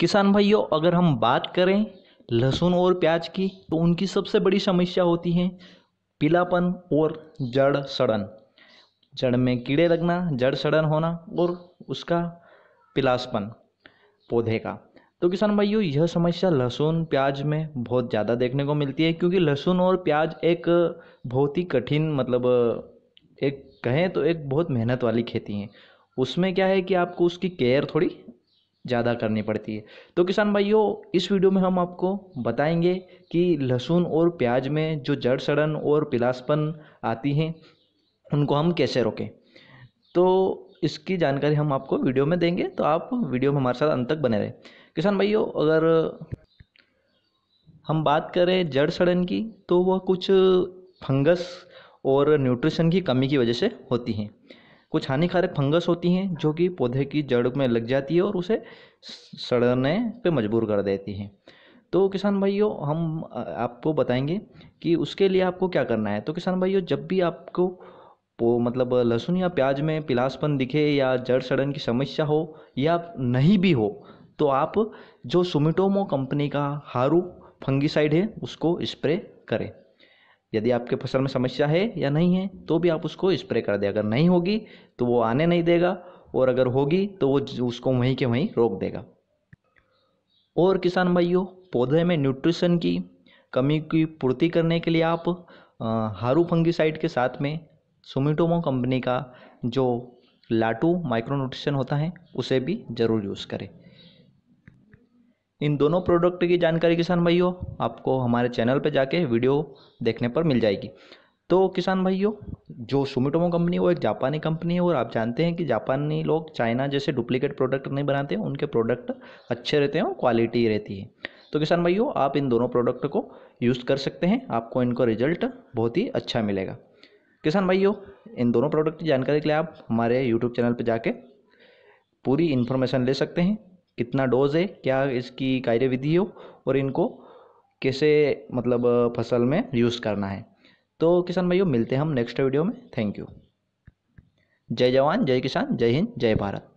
किसान भाइयों अगर हम बात करें लहसुन और प्याज की तो उनकी सबसे बड़ी समस्या होती है पीलापन और जड़ सड़न जड़ में कीड़े लगना जड़ सड़न होना और उसका पिलासपन पौधे का तो किसान भाइयों यह समस्या लहसुन प्याज में बहुत ज़्यादा देखने को मिलती है क्योंकि लहसुन और प्याज एक बहुत ही कठिन मतलब एक कहें तो एक बहुत मेहनत वाली खेती है उसमें क्या है कि आपको उसकी केयर थोड़ी ज़्यादा करनी पड़ती है तो किसान भाइयों इस वीडियो में हम आपको बताएंगे कि लहसुन और प्याज में जो जड़ सड़न और पिलासपन आती हैं उनको हम कैसे रोकें तो इसकी जानकारी हम आपको वीडियो में देंगे तो आप वीडियो में हमारे साथ अंत तक बने रहें किसान भाइयों अगर हम बात करें जड़ सड़न की तो वह कुछ फंगस और न्यूट्रिशन की कमी की वजह से होती हैं कुछ हानिकारक फंगस होती हैं जो कि पौधे की जड़ में लग जाती है और उसे सड़ने पे मजबूर कर देती हैं तो किसान भाइयों हम आपको बताएंगे कि उसके लिए आपको क्या करना है तो किसान भाइयों जब भी आपको वो मतलब लहसुन या प्याज में पिलासपन दिखे या जड़ सड़न की समस्या हो या नहीं भी हो तो आप जो सुमिटोमो कंपनी का हारू फंगिसाइड है उसको स्प्रे करें यदि आपके फसल में समस्या है या नहीं है तो भी आप उसको स्प्रे कर दें अगर नहीं होगी तो वो आने नहीं देगा और अगर होगी तो वो उसको वहीं के वहीं रोक देगा और किसान भाइयों पौधे में न्यूट्रिशन की कमी की पूर्ति करने के लिए आप हारू फंगिसाइड के साथ में सुमिटोमो कंपनी का जो लाटू माइक्रो न्यूट्रिशन होता है उसे भी ज़रूर यूज़ करें इन दोनों प्रोडक्ट की जानकारी किसान भाइयों आपको हमारे चैनल पर जाके वीडियो देखने पर मिल जाएगी तो किसान भाइयों जो सुमिटोमो कंपनी वो एक जापानी कंपनी है और आप जानते हैं कि जापानी लोग चाइना जैसे डुप्लीकेट प्रोडक्ट नहीं बनाते उनके प्रोडक्ट अच्छे रहते हैं और क्वालिटी रहती है तो किसान भाइयों आप इन दोनों प्रोडक्ट को यूज़ कर सकते हैं आपको इनको रिजल्ट बहुत ही अच्छा मिलेगा किसान भाइयों इन दोनों प्रोडक्ट की जानकारी के लिए आप हमारे यूट्यूब चैनल पर जाके पूरी इन्फॉर्मेशन ले सकते हैं कितना डोज है क्या इसकी कार्यविधि हो और इनको कैसे मतलब फसल में यूज़ करना है तो किसान भाइयों मिलते हैं हम नेक्स्ट वीडियो में थैंक यू जय जवान जय किसान जय हिंद जय भारत